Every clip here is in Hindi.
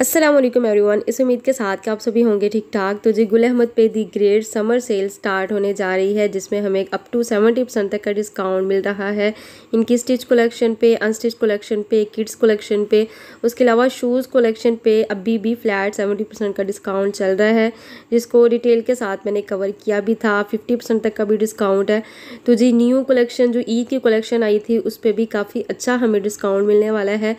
असलम एवरीवन इस उम्मीद के साथ कि आप सभी होंगे ठीक ठाक तो जी गुल अहमद पे the great summer sale start होने जा रही है जिसमें हमें अप टू सेवेंटी परसेंट तक का डिस्काउंट मिल रहा है इनकी स्टिच कलेक्शन पे अनस्टिच कलेक्शन पे किड्स कलेक्शन पे उसके अलावा शूज़ कलेक्शन पे अभी भी फ्लैट सेवेंटी परसेंट का डिस्काउंट चल रहा है जिसको डिटेल के साथ मैंने कवर किया भी था फिफ्टी परसेंट तक का भी डिस्काउंट है तो जी न्यू कलेक्शन जो ई e की कलेक्शन आई थी उस पर भी काफ़ी अच्छा हमें डिस्काउंट मिलने वाला है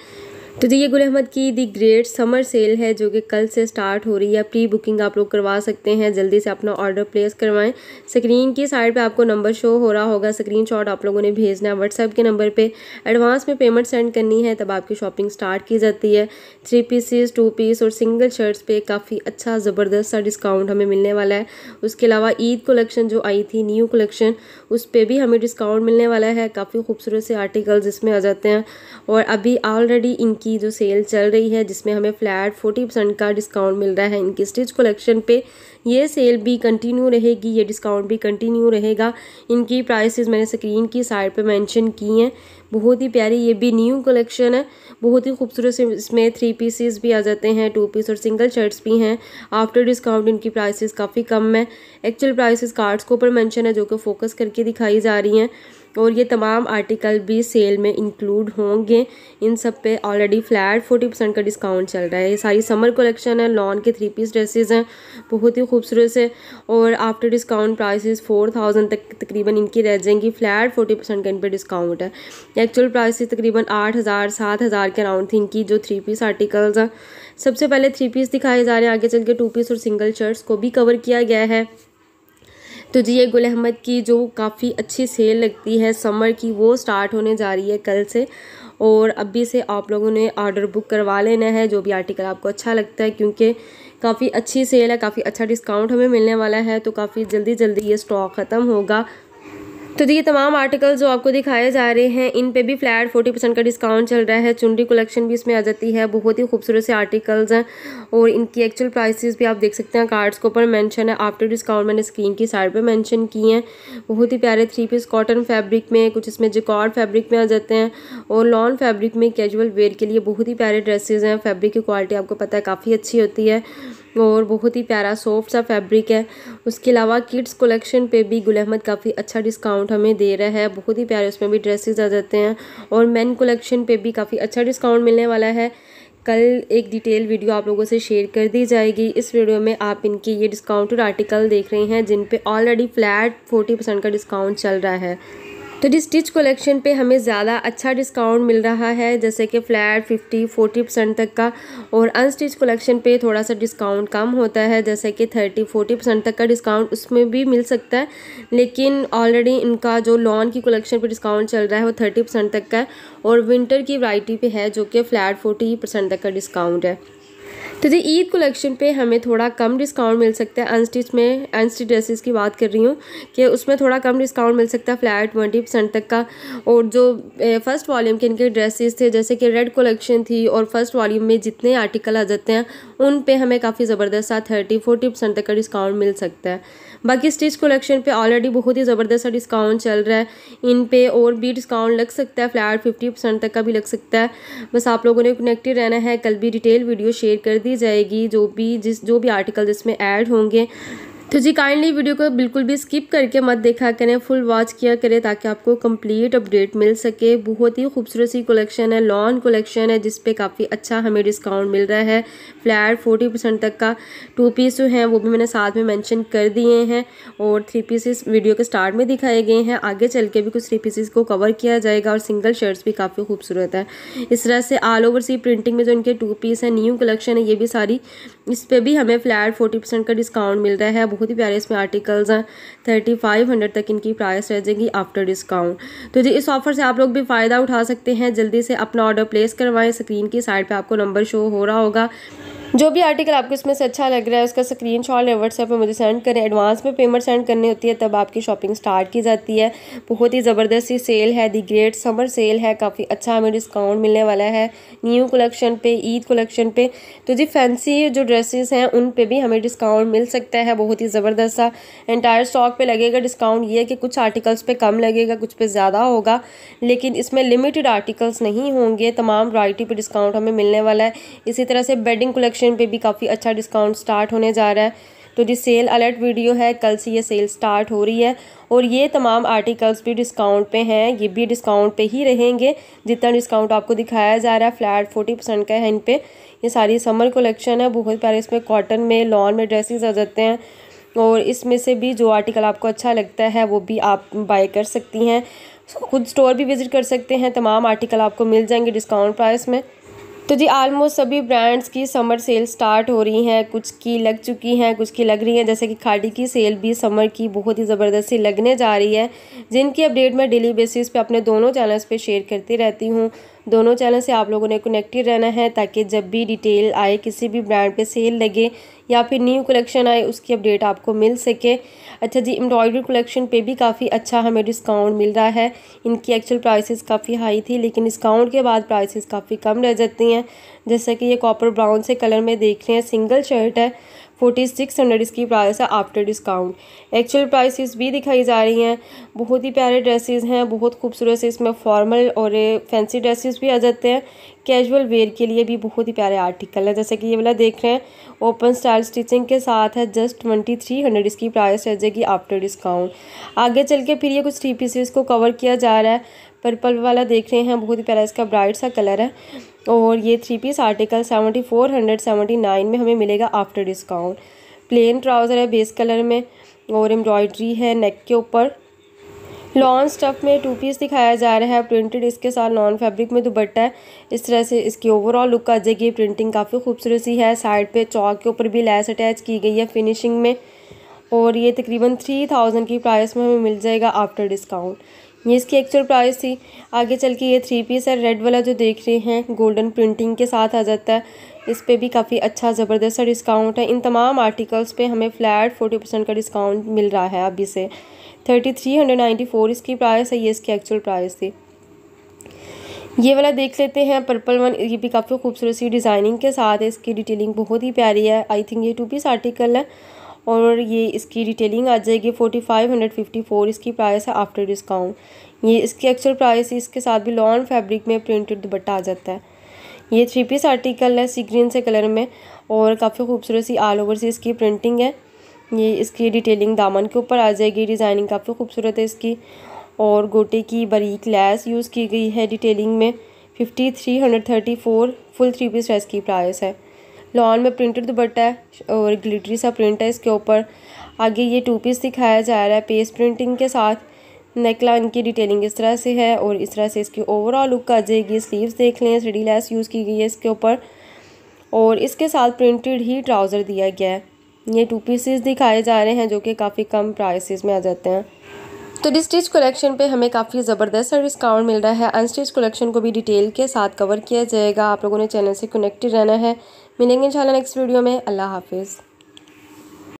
तो जी ये गुल अहमद की दी ग्रेट समर सेल है जो कि कल से स्टार्ट हो रही है प्री बुकिंग आप लोग करवा सकते हैं जल्दी से अपना ऑर्डर प्लेस करवाएं स्क्रीन की साइड पे आपको नंबर शो हो रहा होगा स्क्रीनशॉट आप लोगों ने भेजना है व्हाट्सएप के नंबर पे एडवांस में पेमेंट सेंड करनी है तब आपकी शॉपिंग स्टार्ट की जाती है थ्री पीसीस टू पीस और सिंगल शर्ट्स पर काफ़ी अच्छा ज़बरदस्त सा डिस्काउंट हमें मिलने वाला है उसके अलावा ईद कलेक्शन जो आई थी न्यू कलेक्शन उस पर भी हमें डिस्काउंट मिलने वाला है काफ़ी खूबसूरत से आर्टिकल्स इसमें आ जाते हैं और अभी ऑलरेडी इनकी की जो सेल चल रही है जिसमें हमें फ्लैट फोर्टी परसेंट का डिस्काउंट मिल रहा है इनकी स्टिच कलेक्शन पे ये सेल भी कंटिन्यू रहेगी ये डिस्काउंट भी कंटिन्यू रहेगा इनकी प्राइसेस मैंने स्क्रीन की साइड पे मेंशन की हैं बहुत ही प्यारी ये भी न्यू कलेक्शन है बहुत ही खूबसूरत से इसमें थ्री पीसेस भी आ जाते हैं टू पीस और सिंगल शर्ट्स भी हैं आफ्टर डिस्काउंट इनकी प्राइसेस काफ़ी कम है एक्चुअल प्राइसेस कार्ड्स के ऊपर मेंशन है जो कि फोकस करके दिखाई जा रही हैं और ये तमाम आर्टिकल भी सेल में इंक्लूड होंगे इन सब पे ऑलरेडी फ्लैट फोर्टी परसेंट का डिस्काउंट चल रहा है ये सारी समर कलेक्शन है लॉन के थ्री पीस ड्रेसेस हैं बहुत ही खूबसूरत से और after discount prices four thousand तक तकरीबन इनकी रह जाएंगी फ्लैट फोर्टी परसेंट का इन पर डिस्काउंट है एक्चुअल प्राइस थी तकरीबन आठ हज़ार सात हज़ार के अराउंड थी इनकी जो थ्री पीस आर्टिकल्स हैं सबसे पहले थ्री पीस दिखाए जा रहे हैं आगे चल के टू पीस और सिंगल शर्ट्स को भी कवर किया गया है तो जी ये गुल अहमद की जो काफ़ी अच्छी सेल लगती है समर की वो स्टार्ट होने जा रही है कल से और अभी से आप लोगों ने ऑर्डर बुक करवा लेना है जो भी आर्टिकल आपको अच्छा लगता है क्योंकि काफ़ी अच्छी सेल है काफ़ी अच्छा डिस्काउंट हमें मिलने वाला है तो काफ़ी जल्दी जल्दी ये स्टॉक ख़त्म होगा तो ये तमाम आर्टिकल जो आपको दिखाए जा रहे हैं इन पे भी फ्लैट फोर्टी परसेंट का डिस्काउंट चल रहा है चुनरी कलेक्शन भी इसमें आ जाती है बहुत ही खूबसूरत से आर्टिकल्स हैं और इनकी एक्चुअल प्राइसेस भी आप देख सकते हैं कार्ड्स के ऊपर मेंशन है आफ्टर डिस्काउंट मैंने स्क्रीन की साइड पे मेंशन की हैं बहुत ही प्यारे थ्री पीस कॉटन फैब्रिक में कुछ इसमें जिकॉर्ड फैब्रिक में आ जाते हैं और लॉन फैब्रिक में कैजुअल वेयर के लिए बहुत ही प्यारे ड्रेसेज हैं फैब्रिक की क्वालिटी आपको पता है काफ़ी अच्छी होती है और बहुत ही प्यारा सॉफ्ट सा फैब्रिक है उसके अलावा किड्स कलेक्शन पे भी गुल अहमद काफ़ी अच्छा डिस्काउंट हमें दे रहा है बहुत ही प्यारे उसमें भी ड्रेसेस आ जाते हैं और मेन कलेक्शन पे भी काफ़ी अच्छा डिस्काउंट मिलने वाला है कल एक डिटेल वीडियो आप लोगों से शेयर कर दी जाएगी इस वीडियो में आप इनके ये डिस्काउंटेड आर्टिकल देख रहे हैं जिन पर ऑलरेडी फ्लैट फोर्टी परसेंट का डिस्काउंट चल रहा है तो जिस स्टिच कलेक्शन पे हमें ज़्यादा अच्छा डिस्काउंट मिल रहा है जैसे कि फ्लैट फिफ्टी फोर्टी परसेंट तक का और अनस्टिच कलेक्शन पे थोड़ा सा डिस्काउंट कम होता है जैसे कि थर्टी फोर्टी परसेंट तक का डिस्काउंट उसमें भी मिल सकता है लेकिन ऑलरेडी इनका जो लॉन की कलेक्शन पर डिस्काउंट चल रहा है वो थर्टी परसेंट तक का है और विंटर की वराइटी पर है जो कि फ्लैट फोर्टी परसेंट तक का डिस्काउंट है तो जी ईद कलेक्शन पे हमें थोड़ा कम डिस्काउंट मिल सकता है अनस्टिच में अनस्टिच ड्रेसेस की बात कर रही हूँ कि उसमें थोड़ा कम डिस्काउंट मिल सकता है फ्लैट ट्वेंटी परसेंट तक का और जो फर्स्ट वॉल्यूम के इनके ड्रेसेस थे जैसे कि रेड कलेक्शन थी और फर्स्ट वॉल्यूम में जितने आर्टिकल आ जाते हैं उन पर हमें काफ़ी ज़बरदस्त सा थर्टी फोर्टी परसेंट तक का डिस्काउंट मिल सकता है बाकी स्टिच कलेक्शन पे ऑलरेडी बहुत ही ज़बरदस्त सा डिस्काउंट चल रहा है इन पे और भी डिस्काउंट लग सकता है फ्लैट फिफ्टी परसेंट तक का भी लग सकता है बस आप लोगों ने कनेक्टेड रहना है कल भी डिटेल वीडियो शेयर कर दी जाएगी जो भी जिस जो भी आर्टिकल इसमें ऐड होंगे तो जी काइंडली वीडियो को बिल्कुल भी स्किप करके मत देखा करें फुल वॉच किया करें ताकि आपको कंप्लीट अपडेट मिल सके बहुत ही खूबसूरत सी कलेक्शन है लॉन कलेक्शन है जिस काफ़ी अच्छा हमें डिस्काउंट मिल रहा है फ्लैट फोर्टी परसेंट तक का टू पीस जो हैं वो भी मैंने साथ में मेंशन कर दिए हैं और थ्री पीसेस वीडियो के स्टार्ट में दिखाए गए हैं आगे चल के भी कुछ थ्री पीसेस को कवर किया जाएगा और सिंगल शर्ट्स भी काफ़ी खूबसूरत है इस तरह से ऑल ओवर सी प्रिंटिंग में जो इनके टू पीस हैं न्यू कलेक्शन है ये भी सारी इस पर भी हमें फ्लैट फोर्टी परसेंट का डिस्काउंट मिल रहा है बहुत ही प्यारे इसमें आर्टिकल्स हैं थर्टी फाइव हंड्रेड तक इनकी प्राइस रह जाएगी आफ्टर डिस्काउंट तो जी इस ऑफर से आप लोग भी फ़ायदा उठा सकते हैं जल्दी से अपना ऑर्डर प्लेस करवाएं स्क्रीन की साइड पे आपको नंबर शो हो रहा होगा जो भी आर्टिकल आपको इसमें से अच्छा लग रहा है उसका स्क्रीन शॉट या व्हाट्सएप पर मुझे सेंड करें एडवांस में पेमेंट सेंड करनी होती है तब आपकी शॉपिंग स्टार्ट की जाती है बहुत ही ज़बरदस्ती सेल है दी ग्रेट समर सेल है काफ़ी अच्छा हमें डिस्काउंट मिलने वाला है न्यू कलेक्शन पे ईद कलेक्शन पे तो जी फैंसी जो ड्रेसेस हैं उन पे भी हमें डिस्काउंट मिल सकता है बहुत ही ज़बरदस्त सा एंटायर स्टॉक पे लगेगा डिस्काउंट ये है कि कुछ आर्टिकल्स पे कम लगेगा कुछ पे ज़्यादा होगा लेकिन इसमें लिमिटेड आर्टिकल्स नहीं होंगे तमाम वराइटी पर डिस्काउंट हमें मिलने वाला है इसी तरह से बेडिंग कलेक्शन सेक्शन पे भी काफ़ी अच्छा डिस्काउंट स्टार्ट होने जा रहा है तो जी सेल अलर्ट वीडियो है कल से ये सेल स्टार्ट हो रही है और ये तमाम आर्टिकल्स भी डिस्काउंट पे हैं ये भी डिस्काउंट पे ही रहेंगे जितना डिस्काउंट आपको दिखाया जा रहा है फ्लैट फोर्टी परसेंट का है इन पर ये सारी समर कलेक्शन है बहुत प्यारे इसमें कॉटन में लॉन में ड्रेसेस आ जाते हैं और इसमें से भी जो आर्टिकल आपको अच्छा लगता है वो भी आप बाई कर सकती हैं खुद स्टोर भी विज़िट कर सकते हैं तमाम आर्टिकल आपको मिल जाएंगे डिस्काउंट प्राइस में तो जी आलमोस्ट सभी ब्रांड्स की समर सेल स्टार्ट हो रही हैं कुछ की लग चुकी हैं कुछ की लग रही हैं जैसे कि खाड़ी की सेल भी समर की बहुत ही ज़बरदस्त सी लगने जा रही है जिनकी अपडेट मैं डेली बेसिस पे अपने दोनों चैनल्स पे शेयर करती रहती हूँ दोनों चैनल से आप लोगों ने कनेक्टेड रहना है ताकि जब भी डिटेल आए किसी भी ब्रांड पे सेल लगे या फिर न्यू कलेक्शन आए उसकी अपडेट आपको मिल सके अच्छा जी एम्ब्रॉयडरी कलेक्शन पे भी काफ़ी अच्छा हमें डिस्काउंट मिल रहा है इनकी एक्चुअल प्राइसेस काफ़ी हाई थी लेकिन डिस्काउंट के बाद प्राइसेस काफ़ी कम रह जाती हैं जैसा कि ये कॉपर ब्राउन से कलर में देख रहे हैं सिंगल शर्ट है फोर्टी सिक्स हंड्रेड इसकी प्राइस है आफ्टर डिस्काउंट एक्चुअल प्राइसेस भी दिखाई जा रही हैं बहुत ही प्यारे ड्रेसेस हैं बहुत खूबसूरत से इसमें फॉर्मल और फैंसी ड्रेसेस भी आ जाते हैं कैजुअल वेयर के लिए भी बहुत ही प्यारे आर्टिकल है जैसे कि ये वाला देख रहे हैं ओपन स्टाइल स्टिचिंग के साथ है जस्ट ट्वेंटी थ्री हंड्रेड इसकी प्राइस रह जाएगी आफ्टर डिस्काउंट आगे चल के फिर ये कुछ थ्री पीसेस को कवर किया जा रहा है पर्पल वाला देख रहे हैं बहुत ही प्यारा इसका ब्राइट सा कलर है और ये three piece article seventy four hundred seventy nine में हमें मिलेगा आफ्टर डिस्काउंट प्लेन ट्राउज़र है बेस कलर में और एम्ब्रॉयड्री है नेक के ऊपर लॉन्ग स्टफ में टू पीस दिखाया जा रहा है प्रिंटेड इसके साथ नॉन फैब्रिक में दुपट्टा है इस तरह से इसकी ओवरऑल लुक आ जाएगी प्रिंटिंग काफ़ी खूबसूरत सी है साइड पे चौक के ऊपर भी लैस अटैच की गई है फिनिशिंग में और ये तकरीबन थ्री थाउजेंड की प्राइस में हमें मिल जाएगा आफ्टर डिस्काउंट ये इसकी एक्चुअल प्राइस थी आगे चल के ये थ्री पीस है रेड वाला जो देख रहे हैं गोल्डन प्रिंटिंग के साथ आ जाता है इस पर भी काफ़ी अच्छा ज़बरदस्त डिस्काउंट है इन तमाम आर्टिकल्स पे हमें फ्लैट फोर्टी परसेंट का डिस्काउंट मिल रहा है अभी से thirty three hundred ninety four इसकी प्राइस है ये इसकी एक्चुअल प्राइस थी ये वाला देख लेते हैं पर्पल वन ये भी काफ़ी खूबसूरत सी डिज़ाइनिंग के साथ है इसकी डिटेलिंग बहुत ही प्यारी है आई थिंक ये टू पीस आर्टिकल है और ये इसकी डिटेलिंग आ जाएगी forty five hundred fifty four इसकी प्राइस है आफ्टर डिस्काउंट ये इसकी एक्चुअल प्राइस इसके साथ भी लॉन फैब्रिक में प्रिंटेड दुपट्टा आ जाता है ये थ्री पीस आर्टिकल है सी ग्रीन से कलर में और काफ़ी खूबसूरत सी ऑल ओवर से इसकी प्रिंटिंग है ये इसकी डिटेलिंग दामन के ऊपर आ जाएगी डिज़ाइनिंग काफ़ी खूबसूरत है इसकी और गोटे की बारीक लैस यूज़ की गई है डिटेलिंग में fifty three hundred thirty four full three piece dress की प्राइस है लॉन में प्रिंटेड दुपट्टा है और ग्लिटरी सा प्रिंट है इसके ऊपर आगे ये टू पीस दिखाया जा रहा है पेस प्रिंटिंग के साथ नेकलाइन की डिटेलिंग इस तरह से है और इस तरह से इसकी ओवरऑल लुक आ जाएगी स्लीव्स देख लें थ्री लेस यूज़ की गई है इसके ऊपर और इसके साथ प्रिंटेड ही ट्राउज़र दिया गया है ये टू पीसेस दिखाए जा रहे हैं जो कि काफ़ी कम प्राइसेस में आ जाते हैं तो डिस्टिच कलेक्शन पे हमें काफ़ी ज़बरदस्त डिस्काउंट मिल रहा है अनस्टिच कलेक्शन को भी डिटेल के साथ कवर किया जाएगा आप लोगों ने चैनल से कनेक्टेड रहना है मिलेंगे इंशाल्लाह नेक्स्ट वीडियो में अल्लाह हाफिज़